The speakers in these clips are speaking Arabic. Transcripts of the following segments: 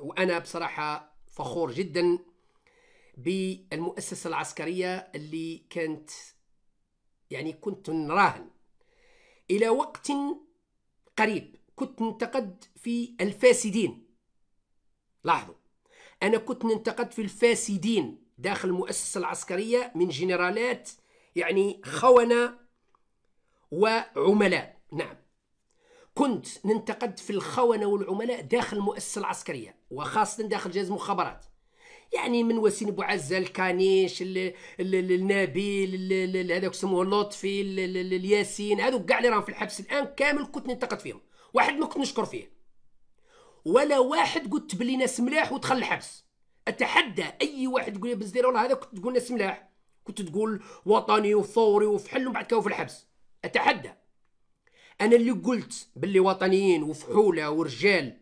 وانا بصراحه فخور جدا بالمؤسسه العسكريه اللي كانت يعني كنت نراهن الى وقت قريب كنت ننتقد في الفاسدين لاحظوا انا كنت ننتقد في الفاسدين داخل المؤسسه العسكريه من جنرالات يعني خونه وعملاء نعم كنت ننتقد في الخونة والعملاء داخل المؤسسة العسكرية وخاصة داخل جهاز المخابرات يعني من وسيم عزه الكانيش النبيل هذاك سموه لطفي الياسين هذو كاع اللي راهم في الحبس الان كامل كنت ننتقد فيهم واحد ما كنت نشكر فيه ولا واحد قلت بلي ناس ملاح ودخل الحبس اتحدى اي واحد يقول لي بزدير والله هذا كنت تقول ناس ملاح كنت تقول وطني وثوري وفحل وبعد بعد كاو في الحبس اتحدى انا اللي قلت باللي وطنيين وفحوله ورجال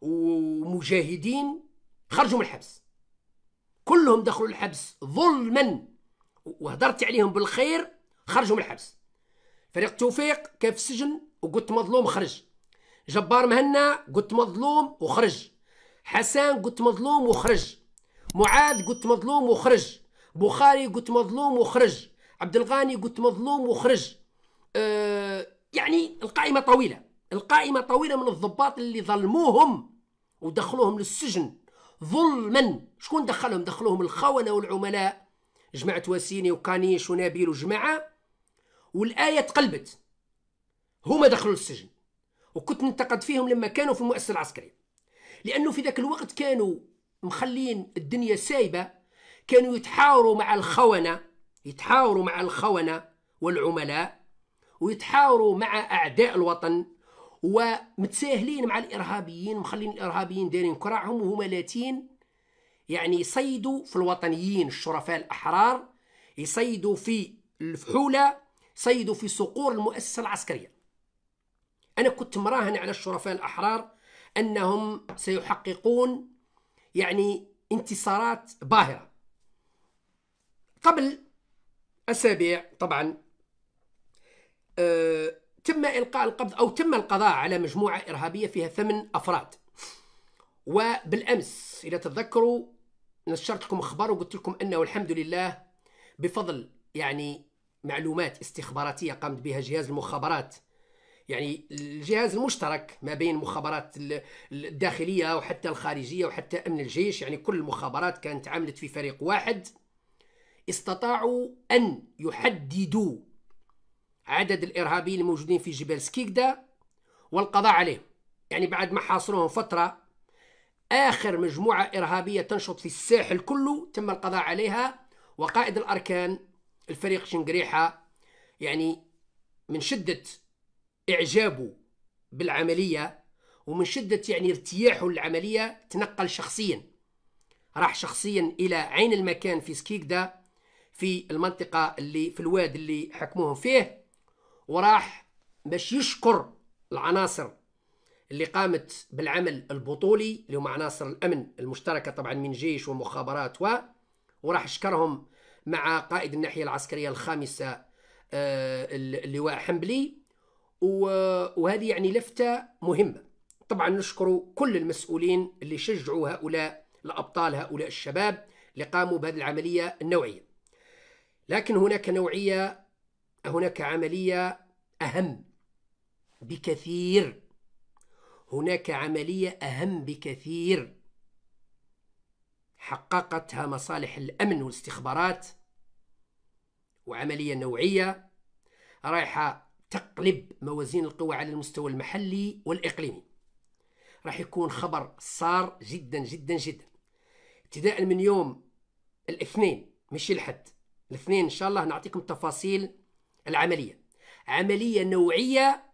ومجاهدين خرجوا من الحبس كلهم دخلوا الحبس ظلما وهدرت عليهم بالخير خرجوا من الحبس فريق توفيق كان في السجن وقلت مظلوم خرج جبار مهنا قلت مظلوم وخرج حسن قلت مظلوم وخرج معاذ قلت مظلوم وخرج بخاري قلت مظلوم وخرج عبد الغاني قلت مظلوم وخرج أه يعني القائمة طويلة القائمة طويلة من الضباط اللي ظلموهم ودخلوهم للسجن ظلما شكون دخلهم دخلوهم الخونة والعملاء جماعة واسيني وكانيش ونبيل وجماعة والآية تقلبت هما دخلوا للسجن وكنت ننتقد فيهم لما كانوا في المؤسسة العسكرية لأنه في ذاك الوقت كانوا مخلين الدنيا سايبة كانوا يتحاوروا مع الخونة يتحاوروا مع الخونة والعملاء ويتحاوروا مع اعداء الوطن ومتساهلين مع الارهابيين مخلين الارهابيين دايرين كراعهم وهما لاتين يعني يصيدوا في الوطنيين الشرفاء الاحرار يصيدوا في الفحوله صيدوا في صقور المؤسسه العسكريه انا كنت مراهن على الشرفاء الاحرار انهم سيحققون يعني انتصارات باهره قبل اسابيع طبعا آه، تم إلقاء القبض أو تم القضاء على مجموعة إرهابية فيها ثمن أفراد وبالأمس إذا تتذكروا نشرت لكم أخبار وقلت لكم أنه الحمد لله بفضل يعني معلومات استخباراتية قامت بها جهاز المخابرات يعني الجهاز المشترك ما بين مخابرات الداخلية وحتى الخارجية وحتى أمن الجيش يعني كل المخابرات كانت عملت في فريق واحد استطاعوا أن يحددوا عدد الارهابيين الموجودين في جبال سكيكدا والقضاء عليهم يعني بعد ما حاصروهم فتره اخر مجموعه ارهابيه تنشط في الساحل كله تم القضاء عليها وقائد الاركان الفريق شنقريحه يعني من شده اعجابه بالعمليه ومن شده يعني ارتياحه للعمليه تنقل شخصيا راح شخصيا الى عين المكان في سكيكدا في المنطقه اللي في الواد اللي حكموهم فيه وراح باش يشكر العناصر اللي قامت بالعمل البطولي اللي هما عناصر الامن المشتركه طبعا من جيش ومخابرات و وراح شكرهم مع قائد الناحيه العسكريه الخامسه آه، اللواء حنبلي وهذه يعني لفته مهمه طبعا نشكر كل المسؤولين اللي شجعوا هؤلاء الابطال هؤلاء الشباب اللي قاموا بهذه العمليه النوعيه لكن هناك نوعيه هناك عملية أهم بكثير هناك عملية أهم بكثير حققتها مصالح الأمن والاستخبارات وعملية نوعية رايحة تقلب موازين القوى على المستوى المحلي والإقليمي راح يكون خبر صار جدا جدا جدا ابتداء من يوم الاثنين مش الحد الاثنين إن شاء الله نعطيكم تفاصيل العملية عملية نوعية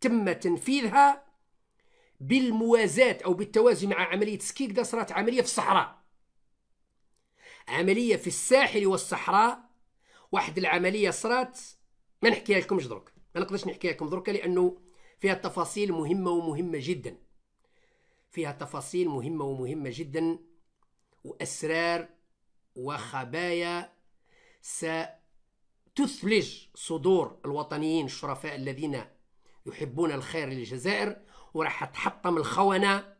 تم تنفيذها بالموازاة أو بالتوازي مع عملية سكيك دا صارت عملية في الصحراء عملية في الساحل والصحراء واحد العملية صارت ما نحكيها لكمش دروك ما نقدرش نحكيها لكم دروك لأنه فيها تفاصيل مهمة ومهمة جدا فيها تفاصيل مهمة ومهمة جدا وأسرار وخبايا سأ تثلج صدور الوطنيين الشرفاء الذين يحبون الخير للجزائر وراح تحطم الخونة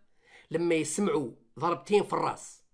لما يسمعوا ضربتين في الراس